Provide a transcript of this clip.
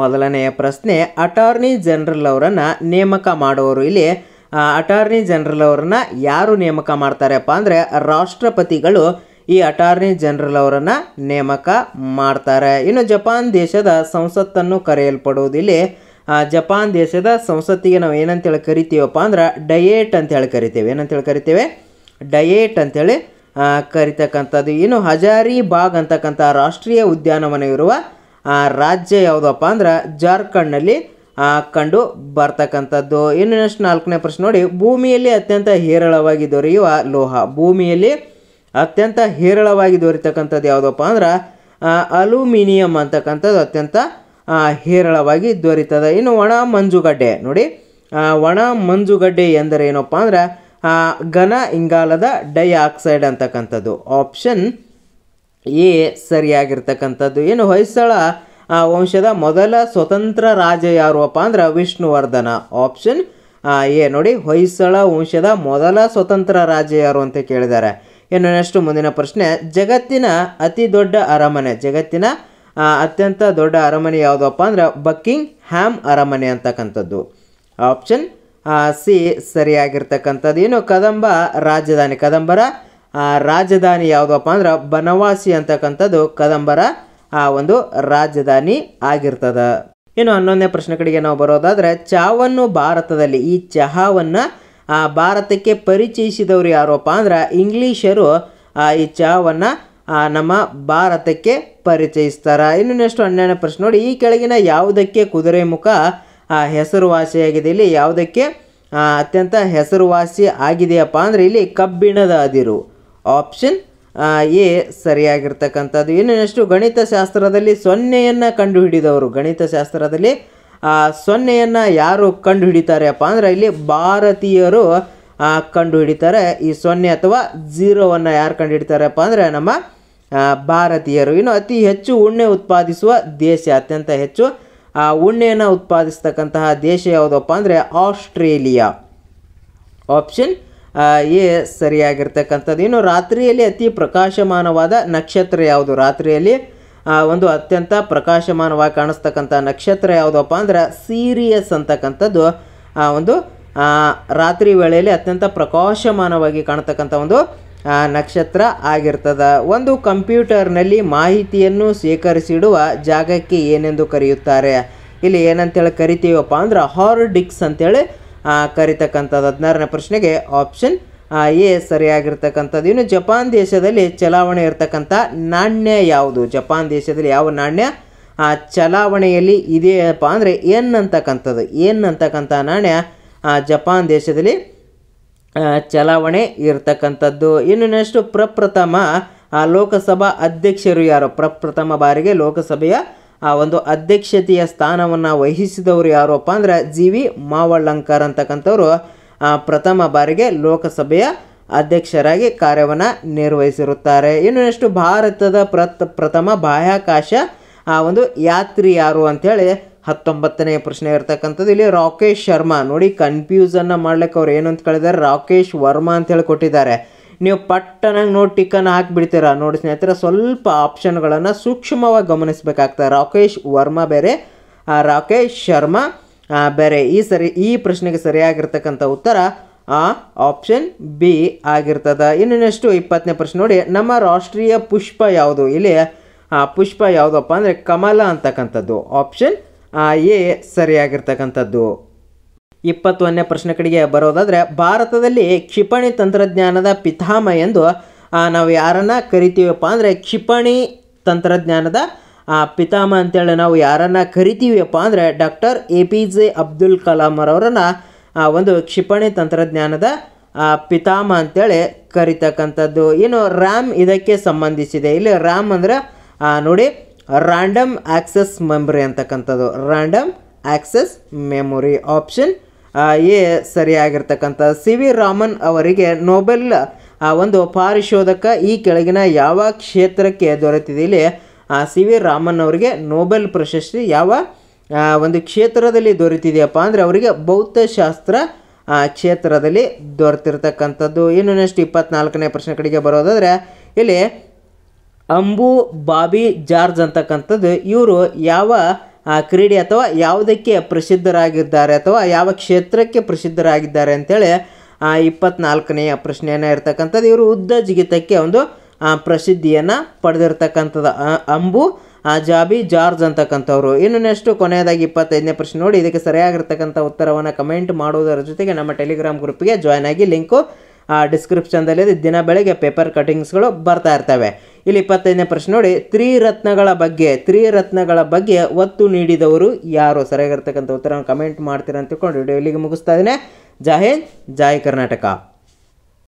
ಮೊದಲನೆಯ ಪ್ರಶ್ನೆ attorney general ಅವರನ್ನು ನೇಮಕ ಮಾಡೋರು ಇಲ್ಲಿ ಅಟಾರ್ನಿ ಜನರಲ್ ಅವರನ್ನು ಯಾರು ನೇಮಕ ಮಾಡ್ತಾರಪ್ಪ ಅಂದರೆ ರಾಷ್ಟ್ರಪತಿಗಳು ಈ ಅಟಾರ್ನಿ ಜನರಲ್ ಅವರನ್ನು ನೇಮಕ ಮಾಡ್ತಾರೆ ಇನ್ನು ಜಪಾನ್ ದೇಶದ ಸಂಸತ್ತನ್ನು ಕರೆಯಲ್ಪಡುವುದಿಲ್ಲಿ ಜಪಾನ್ ದೇಶದ ಸಂಸತ್ತಿಗೆ ನಾವು ಏನಂತೇಳಿ ಕರಿತೀವಪ್ಪ ಅಂದ್ರೆ ಡಯೇಟ್ ಅಂತೇಳಿ ಕರಿತೇವೆ ಏನಂತೇಳಿ ಕರಿತೇವೆ ಡಯೇಟ್ ಅಂತೇಳಿ ಕರಿತಕ್ಕಂಥದ್ದು ಇನ್ನು ಹಜಾರಿ ಬಾಗ್ ಅಂತಕ್ಕಂಥ ರಾಷ್ಟ್ರೀಯ ಉದ್ಯಾನವನವಿರುವ ರಾಜ್ಯ ಯಾವುದಪ್ಪ ಅಂದ್ರೆ ಜಾರ್ಖಂಡ್ನಲ್ಲಿ ಕಂಡು ಬರ್ತಕ್ಕಂಥದ್ದು ಇನ್ನು ನೆಕ್ಸ್ಟ್ ನಾಲ್ಕನೇ ಪ್ರಶ್ನೆ ನೋಡಿ ಭೂಮಿಯಲ್ಲಿ ಅತ್ಯಂತ ಹೇರಳವಾಗಿ ದೊರೆಯುವ ಲೋಹ ಭೂಮಿಯಲ್ಲಿ ಅತ್ಯಂತ ಹೇರಳವಾಗಿ ದೊರೆತಕ್ಕಂಥದ್ದು ಯಾವುದಪ್ಪ ಅಂದ್ರೆ ಅಲ್ಯೂಮಿನಿಯಂ ಅಂತಕ್ಕಂಥದ್ದು ಅತ್ಯಂತ ಹೇರಳವಾಗಿ ದೊರೀತದೆ ಇನ್ನು ಒಣ ಮಂಜುಗಡ್ಡೆ ನೋಡಿ ಒಣ ಮಂಜುಗಡ್ಡೆ ಎಂದರೆ ಏನಪ್ಪ ಅಂದ್ರೆ ಘನ ಇಂಗಾಲದ ಡೈಆಕ್ಸೈಡ್ ಅಂತಕ್ಕಂಥದ್ದು ಆಪ್ಷನ್ ಎ ಸರಿಯಾಗಿರ್ತಕ್ಕಂಥದ್ದು ಏನು ಹೊಯ್ಸಳ ವಂಶದ ಮೊದಲ ಸ್ವತಂತ್ರ ರಾಜ ಅಪ್ಪ ಅಂದ್ರೆ ವಿಷ್ಣುವರ್ಧನ ಆಪ್ಷನ್ ಎ ನೋಡಿ ಹೊಯ್ಸಳ ವಂಶದ ಮೊದಲ ಸ್ವತಂತ್ರ ರಾಜ ಯಾರು ಅಂತ ಕೇಳಿದ್ದಾರೆ ಇನ್ನು ನೆಕ್ಸ್ಟ್ ಮುಂದಿನ ಪ್ರಶ್ನೆ ಜಗತ್ತಿನ ಅತಿ ದೊಡ್ಡ ಅರಮನೆ ಜಗತ್ತಿನ ಅತ್ಯಂತ ದೊಡ್ಡ ಅರಮನೆ ಯಾವುದಪ್ಪ ಅಂದ್ರೆ ಬಕ್ಕಿಂಗ್ ಹ್ಯಾಮ್ ಅರಮನೆ ಅಂತಕ್ಕಂಥದ್ದು ಆಪ್ಷನ್ ಸಿ ಸರಿಯಾಗಿರ್ತಕ್ಕಂಥದ್ದು ಏನು ಕದಂಬ ರಾಜಧಾನಿ ಕದಂಬರ ರಾಜಧಾನಿ ಯಾವುದಪ್ಪ ಅಂದ್ರೆ ಬನವಾಸಿ ಅಂತಕ್ಕಂಥದ್ದು ಕದಂಬರ ಆ ಒಂದು ರಾಜಧಾನಿ ಆಗಿರ್ತದ ಇನ್ನು ಹನ್ನೊಂದನೇ ಪ್ರಶ್ನೆ ಕಡೆಗೆ ನಾವು ಬರೋದಾದರೆ ಚಹಾವನ್ನು ಭಾರತದಲ್ಲಿ ಈ ಚಹಾವನ್ನು ಭಾರತಕ್ಕೆ ಪರಿಚಯಿಸಿದವರು ಯಾರಪ್ಪ ಅಂದ್ರೆ ಇಂಗ್ಲೀಷರು ಈ ಚಹಾವನ್ನು ನಮ್ಮ ಭಾರತಕ್ಕೆ ಪರಿಚಯಿಸ್ತಾರೆ ಇನ್ನು ನೆಕ್ಸ್ಟ್ ಹನ್ನೆರಡನೇ ಪ್ರಶ್ನೆ ನೋಡಿ ಈ ಕೆಳಗಿನ ಯಾವುದಕ್ಕೆ ಕುದುರೆ ಮುಖ ಹೆಸರುವಾಸಿಯಾಗಿದೆ ಇಲ್ಲಿ ಯಾವುದಕ್ಕೆ ಅತ್ಯಂತ ಹೆಸರುವಾಸಿ ಆಗಿದೆಯಪ್ಪ ಅಂದರೆ ಇಲ್ಲಿ ಕಬ್ಬಿಣದ ಅದಿರು ಆಪ್ಷನ್ ಎ ಸರಿಯಾಗಿರ್ತಕ್ಕಂಥದ್ದು ಇನ್ನು ನೆಕ್ಸ್ಟು ಗಣಿತಶಾಸ್ತ್ರದಲ್ಲಿ ಸೊನ್ನೆಯನ್ನು ಕಂಡುಹಿಡಿದವರು ಗಣಿತಶಾಸ್ತ್ರದಲ್ಲಿ ಸೊನ್ನೆಯನ್ನು ಯಾರು ಕಂಡುಹಿಡಿತಾರೆಪ್ಪ ಅಂದರೆ ಇಲ್ಲಿ ಭಾರತೀಯರು ಕಂಡುಹಿಡಿತಾರೆ ಈ ಸೊನ್ನೆ ಅಥವಾ ಝೀರೋವನ್ನು ಯಾರು ಕಂಡುಹಿಡಿತಾರಪ್ಪ ಅಂದರೆ ನಮ್ಮ ಭಾರತೀಯರು ಇನ್ನು ಅತಿ ಹೆಚ್ಚು ಉಣ್ಣೆ ಉತ್ಪಾದಿಸುವ ದೇಶ ಅತ್ಯಂತ ಹೆಚ್ಚು ಉಣ್ಣೆಯನ್ನು ಉತ್ಪಾದಿಸ್ತಕ್ಕಂತಹ ದೇಶ ಯಾವುದಪ್ಪ ಅಂದರೆ ಆಸ್ಟ್ರೇಲಿಯಾ ಆಪ್ಷನ್ ಎ ಸರಿಯಾಗಿರ್ತಕ್ಕಂಥದ್ದು ಇನ್ನು ರಾತ್ರಿಯಲ್ಲಿ ಅತಿ ಪ್ರಕಾಶಮಾನವಾದ ನಕ್ಷತ್ರ ಯಾವುದು ರಾತ್ರಿಯಲ್ಲಿ ಒಂದು ಅತ್ಯಂತ ಪ್ರಕಾಶಮಾನವಾಗಿ ಕಾಣಿಸ್ತಕ್ಕಂಥ ನಕ್ಷತ್ರ ಯಾವುದಪ್ಪ ಅಂದರೆ ಸೀರಿಯಸ್ ಅಂತಕ್ಕಂಥದ್ದು ಒಂದು ರಾತ್ರಿ ವೇಳೆಯಲ್ಲಿ ಅತ್ಯಂತ ಪ್ರಕಾಶಮಾನವಾಗಿ ಕಾಣತಕ್ಕಂಥ ಒಂದು ನಕ್ಷತ್ರ ಆಗಿರ್ತದೆ ಒಂದು ಕಂಪ್ಯೂಟರ್ನಲ್ಲಿ ಮಾಹಿತಿಯನ್ನು ಸ್ವೀಕರಿಸಿಡುವ ಜಾಗಕ್ಕೆ ಏನೆಂದು ಕರೆಯುತ್ತಾರೆ ಇಲ್ಲಿ ಏನಂತೇಳಿ ಕರಿತೀವಪ್ಪ ಅಂದ್ರೆ ಡಿಕ್ಸ್ ಅಂತೇಳಿ ಕರಿತಕ್ಕಂಥದ್ದು ಹದಿನಾರನೇ ಪ್ರಶ್ನೆಗೆ ಆಪ್ಷನ್ ಎ ಸರಿಯಾಗಿರ್ತಕ್ಕಂಥದ್ದು ಇನ್ನು ಜಪಾನ್ ದೇಶದಲ್ಲಿ ಚಲಾವಣೆ ಇರತಕ್ಕಂಥ ನಾಣ್ಯ ಯಾವುದು ಜಪಾನ್ ದೇಶದಲ್ಲಿ ಯಾವ ನಾಣ್ಯ ಆ ಚಲಾವಣೆಯಲ್ಲಿ ಇದೆಯಪ್ಪ ಅಂದರೆ ಎನ್ ಅಂತಕ್ಕಂಥದ್ದು ಎನ್ ಅಂತಕ್ಕಂಥ ನಾಣ್ಯ ಆ ಜಪಾನ್ ದೇಶದಲ್ಲಿ ಚಲಾವಣೆ ಇರತಕ್ಕಂಥದ್ದು ಇನ್ನು ನೆಕ್ಸ್ಟು ಪ್ರಪ್ರಥಮ ಆ ಲೋಕಸಭಾ ಅಧ್ಯಕ್ಷರು ಯಾರು ಪ್ರಪ್ರಥಮ ಬಾರಿಗೆ ಲೋಕಸಭೆಯ ಆ ಒಂದು ಅಧ್ಯಕ್ಷತೆಯ ಸ್ಥಾನವನ್ನು ವಹಿಸಿದವರು ಯಾರಪ್ಪ ಅಂದರೆ ಜಿ ವಿ ಮಾವಳ್ಳಂಕರ್ ಅಂತಕ್ಕಂಥವ್ರು ಪ್ರಥಮ ಬಾರಿಗೆ ಲೋಕಸಭೆಯ ಅಧ್ಯಕ್ಷರಾಗಿ ಕಾರ್ಯವನ್ನು ನಿರ್ವಹಿಸಿರುತ್ತಾರೆ ಇನ್ನು ನೆಕ್ಸ್ಟು ಭಾರತದ ಪ್ರತ್ ಪ್ರಥಮ ಬಾಹ್ಯಾಕಾಶ ಆ ಒಂದು ಯಾತ್ರಿ ಯಾರು ಅಂಥೇಳಿ ಹತ್ತೊಂಬತ್ತನೇ ಪ್ರಶ್ನೆ ಇರ್ತಕ್ಕಂಥದ್ದು ಇಲ್ಲಿ ರಾಕೇಶ್ ಶರ್ಮಾ ನೋಡಿ ಕನ್ಫ್ಯೂಸನ್ನು ಮಾಡ್ಲಿಕ್ಕೆ ಅವ್ರು ಏನು ಅಂತ ಕೇಳಿದ್ದಾರೆ ರಾಕೇಶ್ ವರ್ಮಾ ಅಂತೇಳಿ ಕೊಟ್ಟಿದ್ದಾರೆ ನೀವು ಪಟ್ಟನಾಗಿ ನೋಡಿ ಟಿಕನ್ ಹಾಕಿಬಿಡ್ತೀರಾ ನೋಡಿ ಸ್ನೇಹಿತರೆ ಸ್ವಲ್ಪ ಆಪ್ಷನ್ಗಳನ್ನು ಸೂಕ್ಷ್ಮವಾಗಿ ಗಮನಿಸಬೇಕಾಗ್ತದೆ ರಾಕೇಶ್ ವರ್ಮಾ ಬೇರೆ ರಾಕೇಶ್ ಶರ್ಮಾ ಬೇರೆ ಈ ಸರಿ ಈ ಪ್ರಶ್ನೆಗೆ ಸರಿಯಾಗಿರ್ತಕ್ಕಂಥ ಉತ್ತರ ಆಪ್ಷನ್ ಬಿ ಆಗಿರ್ತದೆ ಇನ್ನು ನೆಕ್ಸ್ಟು ಇಪ್ಪತ್ತನೇ ಪ್ರಶ್ನೆ ನೋಡಿ ನಮ್ಮ ರಾಷ್ಟ್ರೀಯ ಪುಷ್ಪ ಯಾವುದು ಇಲ್ಲಿ ಪುಷ್ಪ ಯಾವುದಪ್ಪ ಅಂದರೆ ಕಮಲ ಅಂತಕ್ಕಂಥದ್ದು ಆಪ್ಷನ್ ಎ ಸರಿಯಾಗಿರ್ತಕ್ಕಂಥದ್ದು ಇಪ್ಪತ್ತೊಂದನೇ ಪ್ರಶ್ನೆ ಕಡೆಗೆ ಬರೋದಾದರೆ ಭಾರತದಲ್ಲಿ ಕ್ಷಿಪಣಿ ತಂತ್ರಜ್ಞಾನದ ಪಿತಾಮಹ ಎಂದು ನಾವು ಯಾರನ್ನು ಕರಿತೀವಪ್ಪ ಅಂದರೆ ಕ್ಷಿಪಣಿ ತಂತ್ರಜ್ಞಾನದ ಪಿತಾಮ ಅಂತೇಳಿ ನಾವು ಯಾರನ್ನು ಕರಿತೀವಪ್ಪ ಅಂದರೆ doctor A P J Abdul Kalam ಅವರನ್ನು ಒಂದು ಕ್ಷಿಪಣಿ ತಂತ್ರಜ್ಞಾನದ ಪಿತಾಮ ಅಂತೇಳಿ ಕರಿತಕ್ಕಂಥದ್ದು ಏನು ರ್ಯಾಮ್ ಇದಕ್ಕೆ ಸಂಬಂಧಿಸಿದೆ ಇಲ್ಲಿ ರ್ಯಾಮ್ ಅಂದರೆ ನೋಡಿ ರ್ಯಾಂಡಮ್ ಆಕ್ಸೆಸ್ ಮೆಮೊರಿ ಅಂತಕ್ಕಂಥದ್ದು random access memory option A ಸರಿಯಾಗಿರ್ತಕ್ಕಂಥ ಸಿ ವಿ ರಾಮನ್ ಅವರಿಗೆ ನೊಬೆಲ್ ಒಂದು ಪಾರಿಶೋಧಕ ಈ ಕೆಳಗಿನ ಯಾವ ಕ್ಷೇತ್ರಕ್ಕೆ ದೊರೆತಿದೆ ಇಲ್ಲಿ ಸಿ ವಿ ರಾಮನ್ ಅವರಿಗೆ ನೊಬೆಲ್ ಪ್ರಶಸ್ತಿ ಯಾವ ಒಂದು ಕ್ಷೇತ್ರದಲ್ಲಿ ದೊರೆತಿದೆಯಪ್ಪ ಅಂದರೆ ಅವರಿಗೆ ಭೌತಶಾಸ್ತ್ರ ಕ್ಷೇತ್ರದಲ್ಲಿ ದೊರೆತಿರ್ತಕ್ಕಂಥದ್ದು ಇನ್ನು ನೆಕ್ಸ್ಟ್ ಇಪ್ಪತ್ನಾಲ್ಕನೇ ಪ್ರಶ್ನೆ ಕಡೆಗೆ ಬರೋದಾದರೆ ಇಲ್ಲಿ ಅಂಬು ಬಾಬಿ ಜಾರ್ಜ್ ಅಂತಕ್ಕಂಥದ್ದು ಇವರು ಯಾವ ಆ ಕ್ರೀಡೆ ಅಥವಾ ಯಾವುದಕ್ಕೆ ಪ್ರಸಿದ್ಧರಾಗಿದ್ದಾರೆ ಅಥವಾ ಯಾವ ಕ್ಷೇತ್ರಕ್ಕೆ ಪ್ರಸಿದ್ಧರಾಗಿದ್ದಾರೆ ಅಂತೇಳಿ ಇಪ್ಪತ್ನಾಲ್ಕನೆಯ ಪ್ರಶ್ನೆಯನ್ನು ಇರತಕ್ಕಂಥದ್ದು ಇವರು ಉದ್ದ ಜಿಗಿತಕ್ಕೆ ಒಂದು ಪ್ರಸಿದ್ಧಿಯನ್ನು ಪಡೆದಿರ್ತಕ್ಕಂಥದ್ದು ಅಂಬು ಜಾಬಿ ಜಾರ್ಜ್ ಅಂತಕ್ಕಂಥವ್ರು ಇನ್ನು ನೆಕ್ಸ್ಟು ಕೊನೆಯದಾಗಿ ಇಪ್ಪತ್ತೈದನೇ ಪ್ರಶ್ನೆ ನೋಡಿ ಇದಕ್ಕೆ ಸರಿಯಾಗಿರ್ತಕ್ಕಂಥ ಉತ್ತರವನ್ನು ಕಮೆಂಟ್ ಮಾಡುವುದರ ಜೊತೆಗೆ ನಮ್ಮ ಟೆಲಿಗ್ರಾಮ್ ಗ್ರೂಪ್ಗೆ ಜಾಯ್ನ್ ಆಗಿ ಲಿಂಕು ಡಿಸ್ಕ್ರಿಪ್ಷನ್ದಲ್ಲಿ ದಿನ ಬೆಳಗ್ಗೆ ಪೇಪರ್ ಕಟಿಂಗ್ಸ್ಗಳು ಬರ್ತಾ ಇರ್ತವೆ ಇಲ್ಲಿ ಇಪ್ಪತ್ತೈದನೇ ಪ್ರಶ್ನೆ ನೋಡಿ ತ್ರಿರತ್ನಗಳ ಬಗ್ಗೆ ತ್ರಿರತ್ನಗಳ ಬಗ್ಗೆ ಒತ್ತು ನೀಡಿದವರು ಯಾರು ಸರಿಯಾಗಿರ್ತಕ್ಕಂಥ ಉತ್ತರವನ್ನು ಕಮೆಂಟ್ ಮಾಡ್ತೀರಾ ಅಂತ ತಿಳ್ಕೊಂಡು ವಿಡಿಯೋ ಇಲ್ಲಿಗೆ ಮುಗಿಸ್ತಾ ಇದ್ದೀನಿ ಜೈ ಹಿಂದ್ ಕರ್ನಾಟಕ